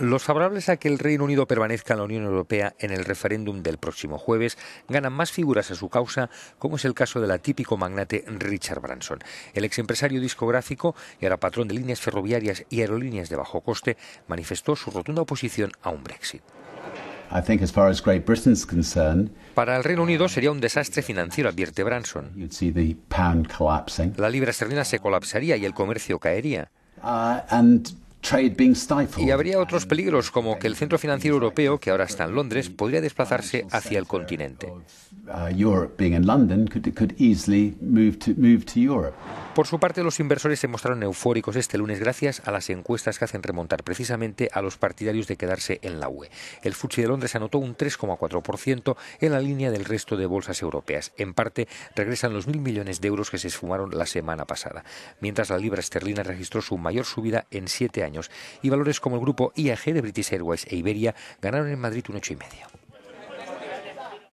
Los favorables a que el Reino Unido permanezca en la Unión Europea en el referéndum del próximo jueves ganan más figuras a su causa, como es el caso del atípico magnate Richard Branson. El ex empresario discográfico y ahora patrón de líneas ferroviarias y aerolíneas de bajo coste manifestó su rotunda oposición a un Brexit. Para el Reino Unido sería un desastre financiero, advierte Branson. La libra esterlina se colapsaría y el comercio caería. Uh, y habría otros peligros como que el centro financiero europeo, que ahora está en Londres, podría desplazarse hacia el continente. Por su parte, los inversores se mostraron eufóricos este lunes gracias a las encuestas que hacen remontar precisamente a los partidarios de quedarse en la UE. El FTSE de Londres anotó un 3,4% en la línea del resto de bolsas europeas. En parte, regresan los mil millones de euros que se esfumaron la semana pasada, mientras la libra esterlina registró su mayor subida en siete años y valores como el grupo IAG de British Airways e Iberia ganaron en Madrid un 8,5%.